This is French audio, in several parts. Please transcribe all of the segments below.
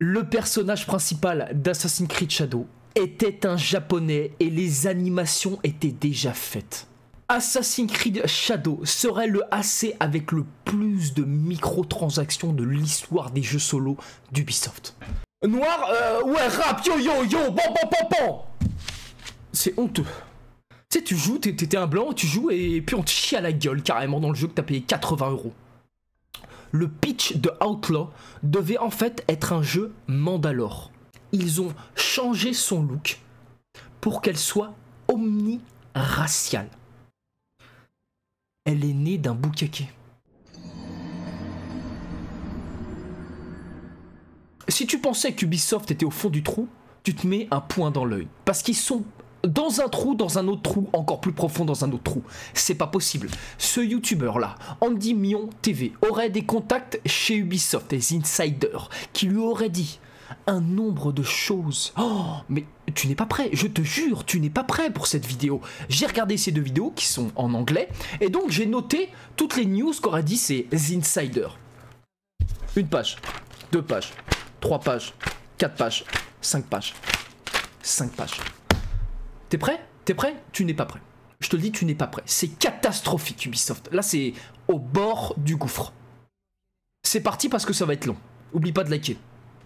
Le personnage principal d'Assassin's Creed Shadow était un japonais et les animations étaient déjà faites. Assassin's Creed Shadow serait le AC avec le plus de microtransactions de l'histoire des jeux solo d'Ubisoft. Noir, euh, ouais, rap, yo yo yo, bon bon bon bon C'est honteux. Tu sais, tu joues, t'étais un blanc, tu joues et puis on te chie à la gueule carrément dans le jeu que t'as payé 80 euros le pitch de Outlaw devait en fait être un jeu Mandalore. Ils ont changé son look pour qu'elle soit omni-raciale. Elle est née d'un bouquet. Si tu pensais qu'Ubisoft était au fond du trou, tu te mets un point dans l'œil. Parce qu'ils sont dans un trou, dans un autre trou, encore plus profond dans un autre trou. C'est pas possible. Ce youtubeur là, Andy Mion TV, aurait des contacts chez Ubisoft, des insiders, qui lui auraient dit un nombre de choses. Oh, mais tu n'es pas prêt, je te jure, tu n'es pas prêt pour cette vidéo. J'ai regardé ces deux vidéos qui sont en anglais, et donc j'ai noté toutes les news qu'auraient dit ces insiders. Une page, deux pages, trois pages, quatre pages, cinq pages, cinq pages. T'es prêt T'es prêt Tu n'es pas prêt. Je te le dis, tu n'es pas prêt. C'est catastrophique Ubisoft. Là, c'est au bord du gouffre. C'est parti parce que ça va être long. Oublie pas de liker.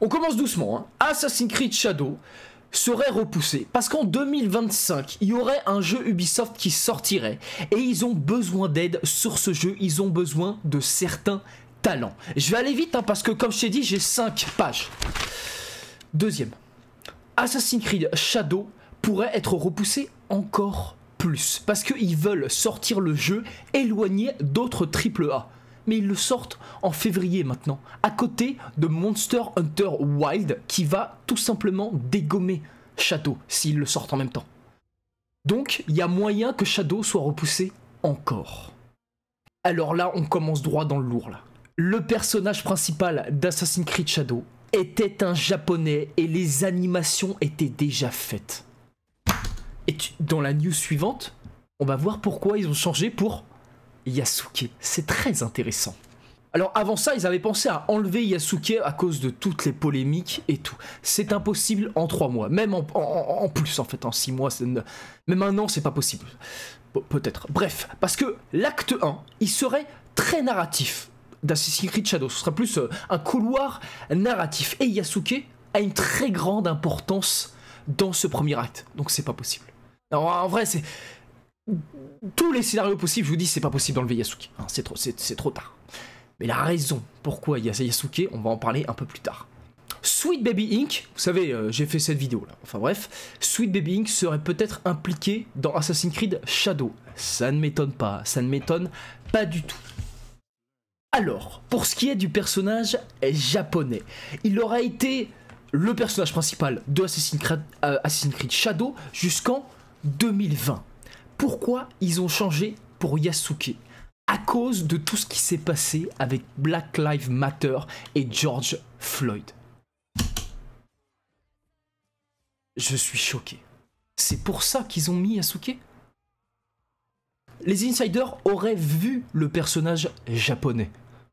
On commence doucement. Hein. Assassin's Creed Shadow serait repoussé parce qu'en 2025, il y aurait un jeu Ubisoft qui sortirait et ils ont besoin d'aide sur ce jeu. Ils ont besoin de certains talents. Je vais aller vite hein, parce que comme je t'ai dit, j'ai 5 pages. Deuxième. Assassin's Creed Shadow pourrait être repoussé encore plus, parce qu'ils veulent sortir le jeu éloigné d'autres AAA mais ils le sortent en février maintenant, à côté de Monster Hunter Wild qui va tout simplement dégommer Shadow s'ils le sortent en même temps. Donc il y a moyen que Shadow soit repoussé encore. Alors là, on commence droit dans le lourd là. Le personnage principal d'Assassin's Creed Shadow était un japonais et les animations étaient déjà faites. Et dans la news suivante, on va voir pourquoi ils ont changé pour Yasuke. C'est très intéressant. Alors avant ça, ils avaient pensé à enlever Yasuke à cause de toutes les polémiques et tout. C'est impossible en 3 mois, même en, plus en fait, en six mois, même un an, c'est pas possible. Peut-être. Bref, parce que l'acte 1, il serait très narratif d'Assassin's Creed Shadow. Ce serait plus euh, un couloir narratif. Et Yasuke a une très grande importance dans ce premier acte, donc c'est pas possible en vrai, c'est. Tous les scénarios possibles, je vous dis, c'est pas possible d'enlever Yasuke. Hein, c'est trop, c'est, trop tard. Mais la raison pourquoi il y a Yasuke, on va en parler un peu plus tard. Sweet Baby Inc., vous savez, euh, j'ai fait cette vidéo là, enfin bref, Sweet Baby Inc. serait peut-être impliqué dans Assassin's Creed Shadow. Ça ne m'étonne pas, ça ne m'étonne pas du tout. Alors, pour ce qui est du personnage japonais, il aurait été le personnage principal de Assassin's Creed euh, Shadow jusqu'en 2020. Pourquoi ils ont changé pour Yasuke À cause de tout ce qui s'est passé avec Black Lives Matter et George Floyd. Je suis choqué. C'est pour ça qu'ils ont mis Yasuke Les insiders auraient vu le personnage japonais.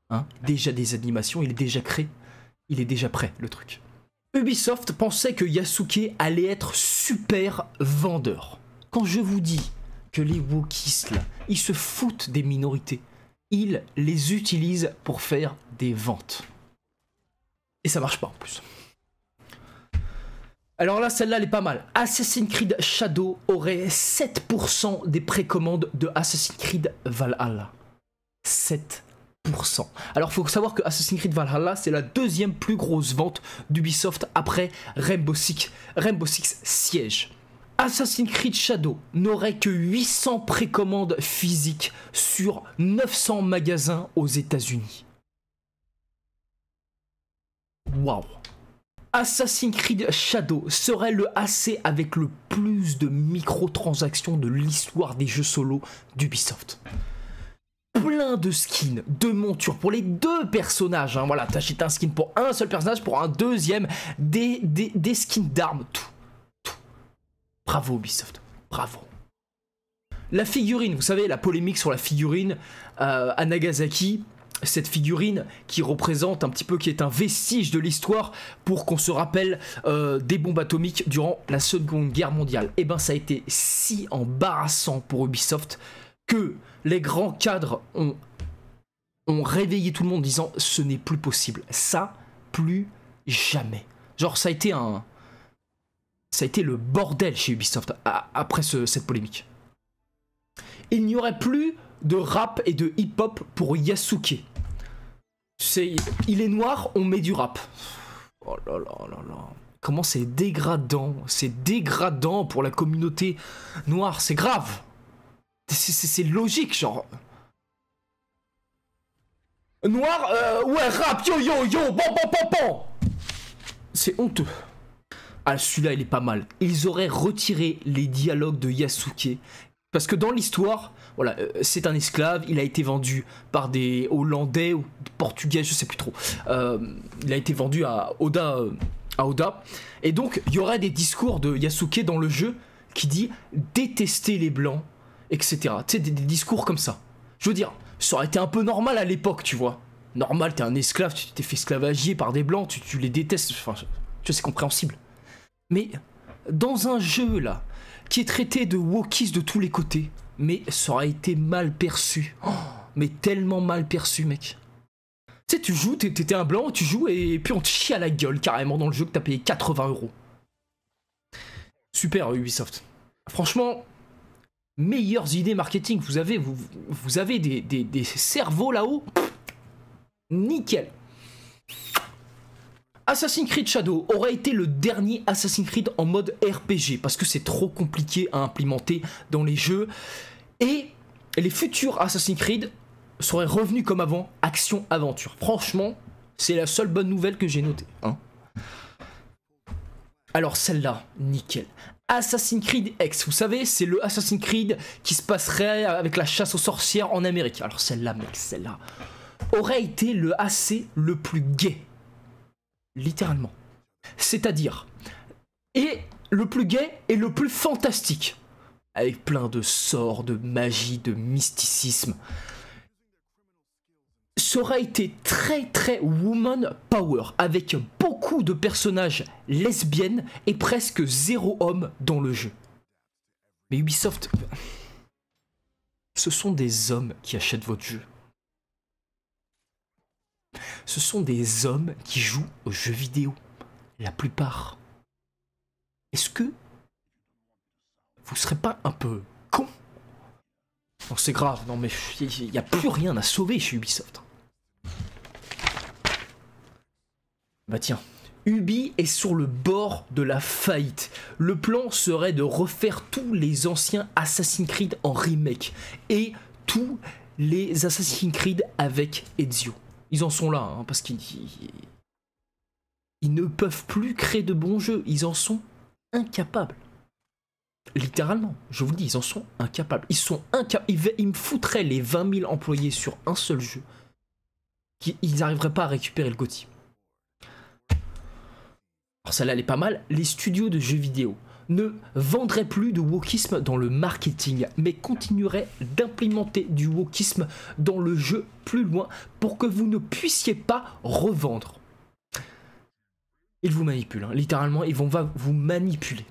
Hein déjà des animations, il est déjà créé. Il est déjà prêt, le truc. Ubisoft pensait que Yasuke allait être super vendeur. Quand je vous dis que les Wookies là, ils se foutent des minorités, ils les utilisent pour faire des ventes. Et ça marche pas en plus. Alors là, celle-là, elle est pas mal. Assassin's Creed Shadow aurait 7% des précommandes de Assassin's Creed Valhalla. 7%. Alors il faut savoir que Assassin's Creed Valhalla, c'est la deuxième plus grosse vente d'Ubisoft après Rainbow Six, Rainbow Six Siege. Assassin's Creed Shadow n'aurait que 800 précommandes physiques sur 900 magasins aux États-Unis. Wow. Assassin's Creed Shadow serait le AC avec le plus de microtransactions de l'histoire des jeux solo d'Ubisoft plein de skins, de montures pour les deux personnages. Hein. voilà, t'achètes un skin pour un seul personnage, pour un deuxième, des, des, skins d'armes, tout, Bravo Ubisoft, bravo. La figurine, vous savez, la polémique sur la figurine euh, à Nagasaki, cette figurine qui représente un petit peu, qui est un vestige de l'histoire pour qu'on se rappelle euh, des bombes atomiques durant la Seconde Guerre mondiale. Eh ben ça a été si embarrassant pour Ubisoft que les grands cadres ont, réveillé tout le monde en disant ce n'est plus possible. Ça, plus jamais. Genre, ça a été un. Ça a été le bordel chez Ubisoft après cette polémique. Il n'y aurait plus de rap et de hip-hop pour Yasuke. C'est, il est noir, on met du rap. Oh là là là là. Comment c'est dégradant, c'est dégradant pour la communauté noire, c'est grave. C'est logique, genre. Noir, euh, ouais, rap, yo, yo, yo, bon, bon, bon, bon. C'est honteux. Ah, celui-là, il est pas mal. Ils auraient retiré les dialogues de Yasuke. Parce que dans l'histoire, voilà, euh, c'est un esclave, il a été vendu par des Hollandais ou Portugais, je sais plus trop. Euh, il a été vendu à Oda, à Oda. Et donc, il y aurait des discours de Yasuke dans le jeu qui dit détester les blancs etc. Tu sais, des, discours comme ça. Je veux dire, ça aurait été un peu normal à l'époque, tu vois. Normal, t'es un esclave, tu t'es fait esclavagier par des blancs, tu, les détestes, enfin, tu c'est compréhensible. Mais dans un jeu, là, qui est traité de wokis de tous les côtés, mais ça aurait été mal perçu. mais tellement mal perçu, mec. Tu sais, tu joues, t'étais un blanc, tu joues, et puis on te chie à la gueule carrément dans le jeu que t'as payé 80 euros. Super Ubisoft. Franchement, meilleures idées marketing. Vous avez, vous, avez des, cerveaux là-haut. Nickel. Assassin's Creed Shadow aurait été le dernier Assassin's Creed en mode RPG parce que c'est trop compliqué à implémenter dans les jeux. Et les futurs Assassin's Creed seraient revenus comme avant, action-aventure. Franchement, c'est la seule bonne nouvelle que j'ai notée. Hein. Alors celle-là, nickel. Assassin's Creed X. Vous savez, c'est le Assassin's Creed qui se passerait avec la chasse aux sorcières en Amérique. Alors celle-là, mec, celle-là aurait été le AC le plus gay. Littéralement. C'est-à-dire, et le plus gay et le plus fantastique. Avec plein de sorts, de magie, de mysticisme ça aura été très très woman power, avec beaucoup de personnages lesbiennes et presque zéro homme dans le jeu. Mais Ubisoft, ce sont des hommes qui achètent votre jeu. Ce sont des hommes qui jouent aux jeux vidéo, la plupart. Est-ce que vous ne serez pas un peu con Non, c'est grave, non mais il n'y a plus rien à sauver chez Ubisoft. Bah tiens, Ubi est sur le bord de la faillite. Le plan serait de refaire tous les anciens Assassin's Creed en remake et tous les Assassin's Creed avec Ezio. Ils en sont là, hein, parce qu'ils ils ne peuvent plus créer de bons jeux. Ils en sont incapables. Littéralement, je vous dis, ils en sont incapables. Ils sont Ils, ils me foutraient les 20 000 employés sur un seul jeu. Ils n'arriveraient pas à récupérer le gothi Alors celle-là, elle est pas mal. Les studios de jeux vidéo ne vendraient plus de wokisme dans le marketing, mais continueraient d'implémenter du wokisme dans le jeu plus loin pour que vous ne puissiez pas revendre. Ils vous manipulent, hein. littéralement, ils vont vous manipuler.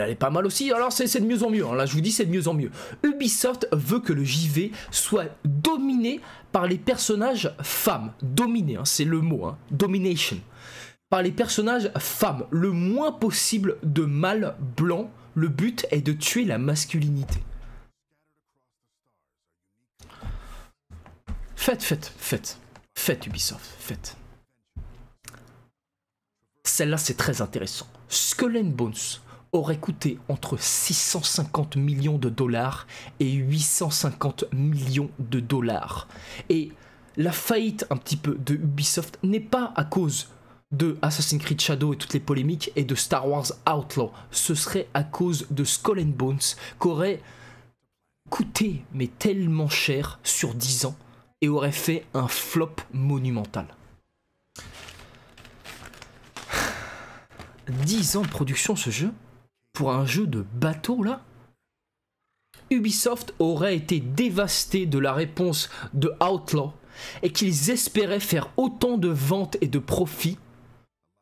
Elle est pas mal aussi, alors c'est de mieux en mieux, hein. là je vous dis c'est de mieux en mieux. Ubisoft veut que le JV soit dominé par les personnages femmes, dominé, hein, c'est le mot, hein. domination, par les personnages femmes, le moins possible de mâles blancs, le but est de tuer la masculinité. Faites, faites, faites, faites Ubisoft, faites. Celle-là c'est très intéressant. Skull and Bones, aurait coûté entre 650 millions de dollars et 850 millions de dollars. Et la faillite un petit peu de Ubisoft n'est pas à cause de Assassin's Creed Shadow et toutes les polémiques et de Star Wars Outlaw. Ce serait à cause de Skull and Bones qu'aurait coûté mais tellement cher sur 10 ans et aurait fait un flop monumental. 10 ans de production ce jeu pour un jeu de bateau là Ubisoft aurait été dévasté de la réponse de Outlaw et qu'ils espéraient faire autant de ventes et de profits.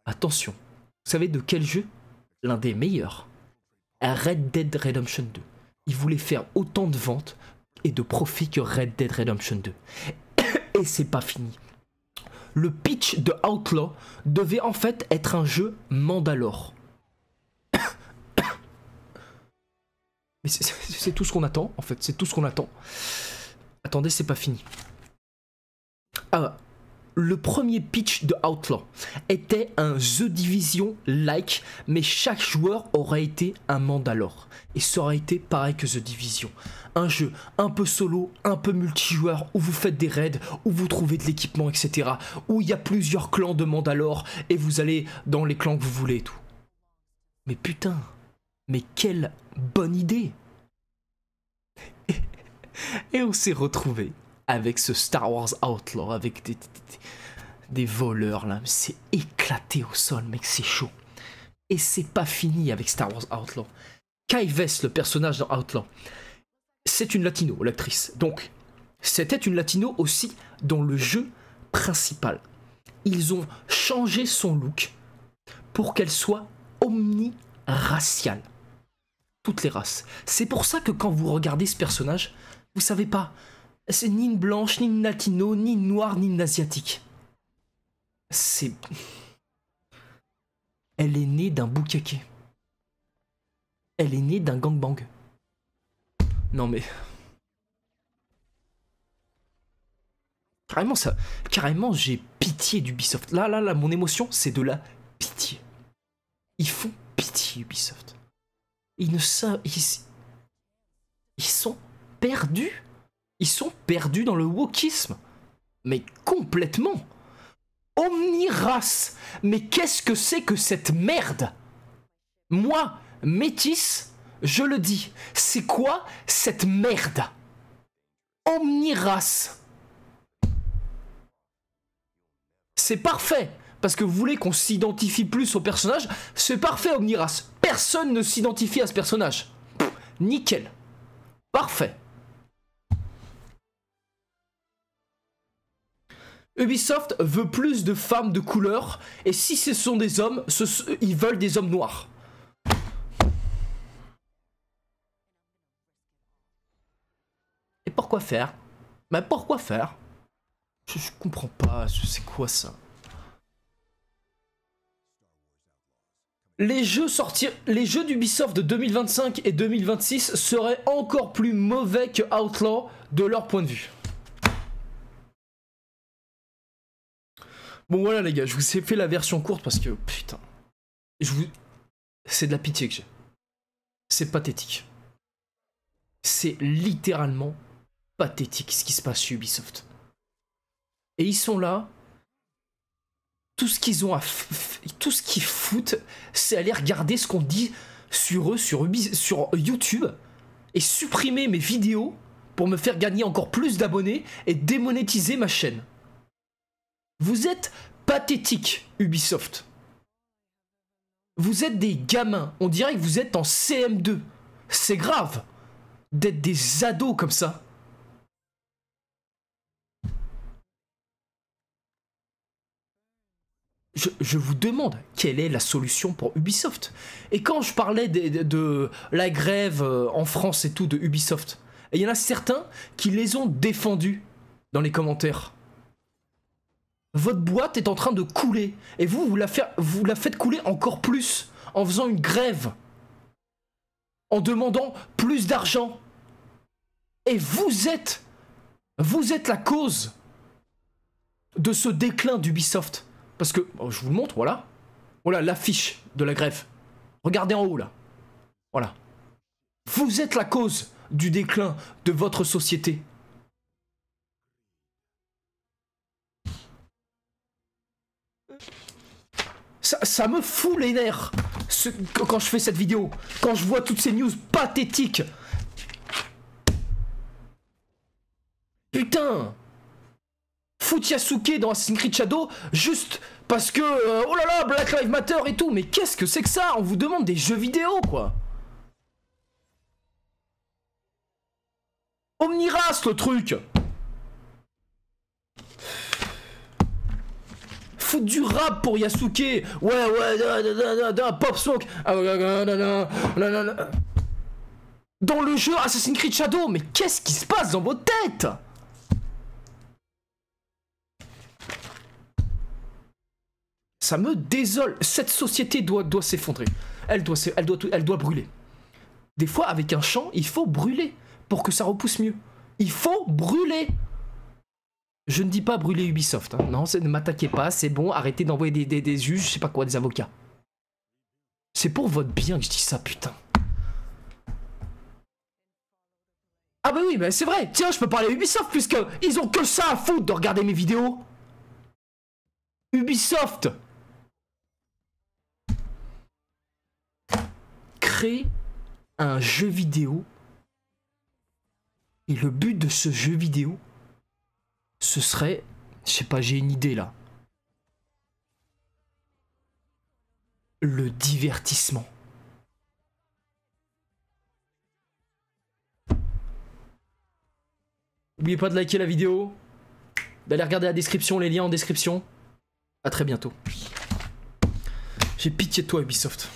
Attention, vous savez de quel jeu L'un des meilleurs. Red Dead Redemption 2. Ils voulaient faire autant de ventes et de profits que Red Dead Redemption 2. et c'est pas fini. Le pitch de Outlaw devait en fait être un jeu Mandalore. Mais c'est tout ce qu'on attend, en fait, c'est tout ce qu'on attend. Attendez, c'est pas fini. Ah, le premier pitch de Outlaw était un The Division-like, mais chaque joueur aurait été un Mandalore. Et ça aurait été pareil que The Division. Un jeu un peu solo, un peu multijoueur, où vous faites des raids, où vous trouvez de l'équipement, etc. Où il y a plusieurs clans de Mandalore, et vous allez dans les clans que vous voulez et tout. Mais putain mais quelle bonne idée Et, on s'est retrouvé avec ce Star Wars Outlaw, avec des, des, voleurs là. C'est éclaté au sol, mec, c'est chaud. Et c'est pas fini avec Star Wars Outlaw. Kai le personnage dans Outlaw, c'est une latino, l'actrice. Donc, c'était une latino aussi dans le jeu principal. Ils ont changé son look pour qu'elle soit omni raciale toutes les races. C'est pour ça que quand vous regardez ce personnage, vous savez pas. C'est ni une blanche, ni une latino, ni une noire, ni une asiatique. C'est. Elle est née d'un boucaquet. Elle est née d'un gangbang. Non mais. Carrément, ça. Carrément, j'ai pitié d'Ubisoft. Là, là, là, mon émotion, c'est de la pitié. Ils font pitié, Ubisoft. Ils ne savent. Ils, ils sont perdus. Ils sont perdus dans le wokisme. Mais complètement. Omni-race. Mais qu'est-ce que c'est que cette merde Moi, métis, je le dis. C'est quoi cette merde Omni-race. C'est parfait. Parce que vous voulez qu'on s'identifie plus au personnage. C'est parfait, Omniras personne ne s'identifie à ce personnage. nickel. Parfait. Ubisoft veut plus de femmes de couleur, et si ce sont des hommes, ils veulent des hommes noirs. Et pourquoi faire Mais pourquoi faire je, je comprends pas, c'est quoi ça les jeux, sortir... les jeux d'Ubisoft de 2025 et 2026 seraient encore plus mauvais que Outlaw de leur point de vue. Bon voilà les gars, je vous ai fait la version courte parce que putain, je vous... c'est de la pitié que j'ai. C'est pathétique. C'est littéralement pathétique ce qui se passe chez Ubisoft. Et ils sont là tout ce qu'ils ont à tout ce qu'ils foutent, c'est aller regarder ce qu'on dit sur eux, sur, sur YouTube, et supprimer mes vidéos pour me faire gagner encore plus d'abonnés et démonétiser ma chaîne. Vous êtes pathétique, Ubisoft. Vous êtes des gamins, on dirait que vous êtes en CM2. C'est grave d'être des ados comme ça. je, vous demande quelle est la solution pour Ubisoft. Et quand je parlais de, la grève euh, en France et tout de Ubisoft, il y en a certains qui les ont défendus dans les commentaires. Votre boîte est en train de couler. Et vous, vous la, vous la faites couler encore plus en faisant une grève. En demandant plus d'argent. Et vous êtes, vous êtes la cause de ce déclin d'Ubisoft. Parce que, oh, je vous le montre, voilà. Voilà oh l'affiche de la grève. Regardez en haut, là. Voilà. Vous êtes la cause du déclin de votre société. Ça, me fout les nerfs quand je fais cette vidéo, quand je vois toutes ces news pathétiques. Putain Yasuke dans Assassin's Creed Shadow juste parce que euh, oh là là Black Lives Matter et tout mais qu'est-ce que c'est que ça on vous demande des jeux vidéo quoi Omniras le truc Foutre du rap pour Yasuke Ouais ouais da, pop smoke ah, Dans le jeu Assassin's Creed Shadow mais qu'est-ce qui se passe dans vos têtes Ça me désole. Cette société doit, s'effondrer. Elle doit, doit, elle doit brûler. Des fois, avec un champ, il faut brûler pour que ça repousse mieux. Il faut brûler. Je ne dis pas brûler Ubisoft. Hein. Non, ne m'attaquez pas, c'est bon, arrêtez d'envoyer des, des, des, juges, je sais pas quoi, des avocats. C'est pour votre bien que je dis ça, putain. Ah bah oui, mais c'est vrai. Tiens, je peux parler à Ubisoft puisque ils ont que ça à foutre de regarder mes vidéos. Ubisoft, un jeu vidéo et le but de ce jeu vidéo, ce serait, je sais pas, j'ai une idée là, le divertissement. N'oubliez pas de liker la vidéo, d'aller regarder la description, les liens en description. à très bientôt. J'ai pitié de toi Ubisoft.